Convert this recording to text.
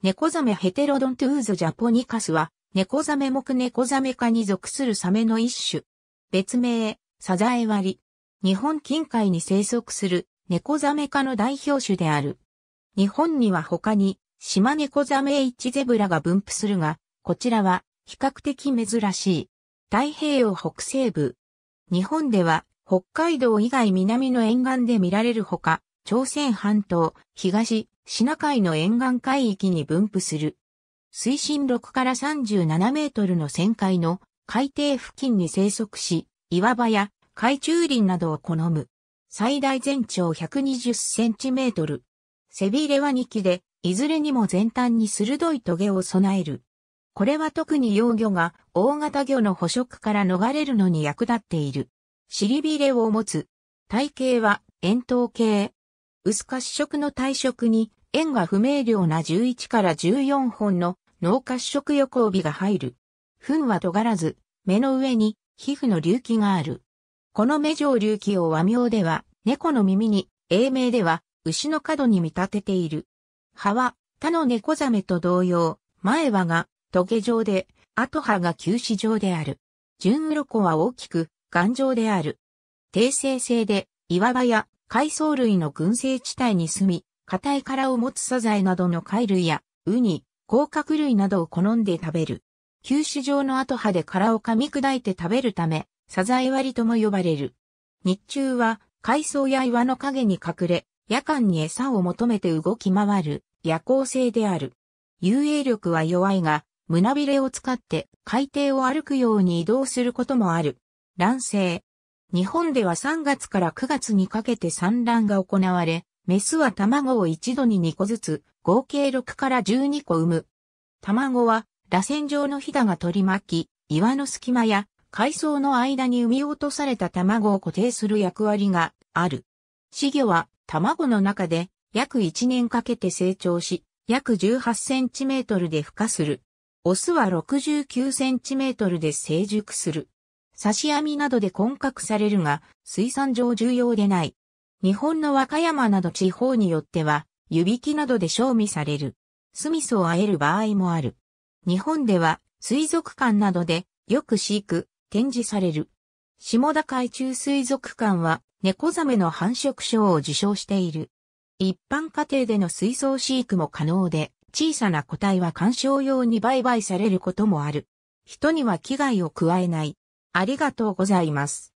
ネコザメヘテロドントゥーズジャポニカスは、ネコザメ目ネコザメ科に属するサメの一種。別名、サザエ割り。日本近海に生息するネコザメ科の代表種である。日本には他に、島コザメ一ゼブラが分布するが、こちらは比較的珍しい。太平洋北西部。日本では北海道以外南の沿岸で見られるほか、朝鮮半島、東、シナ海の沿岸海域に分布する。水深6から37メートルの旋回の海底付近に生息し、岩場や海中林などを好む。最大全長120センチメートル。背びれは2機で、いずれにも前端に鋭い棘を備える。これは特に幼魚が大型魚の捕食から逃れるのに役立っている。尻びれを持つ。体型は円筒形。薄褐色の体色に縁が不明瞭な11から14本の脳褐色横帯が入る。糞は尖らず、目の上に皮膚の隆起がある。この目状隆起を和名では、猫の耳に、英名では、牛の角に見立てている。歯は、他の猫ザメと同様、前歯が、棘状で、後歯が球歯状である。純鱗は大きく、頑丈である。定性性で、岩場や海藻類の群生地帯に住み、硬い殻を持つサザエなどの貝類や、ウニ、甲殻類などを好んで食べる。球種状の後葉で殻を噛み砕いて食べるため、サザエ割りとも呼ばれる。日中は海藻や岩の影に隠れ、夜間に餌を求めて動き回る夜行性である。遊泳力は弱いが、胸びれを使って海底を歩くように移動することもある。卵生。日本では3月から9月にかけて産卵が行われ、メスは卵を一度に2個ずつ、合計6から12個産む。卵は、螺旋状のひだが取り巻き、岩の隙間や海藻の間に産み落とされた卵を固定する役割がある。死魚は卵の中で約1年かけて成長し、約18センチメートルで孵化する。オスは69センチメートルで成熟する。刺し網などで混獲されるが、水産上重要でない。日本の和歌山など地方によっては、湯引きなどで賞味される。スミスをあえる場合もある。日本では、水族館などで、よく飼育、展示される。下田海中水族館は、猫ザメの繁殖賞を受賞している。一般家庭での水槽飼育も可能で、小さな個体は鑑賞用に売買されることもある。人には危害を加えない。ありがとうございます。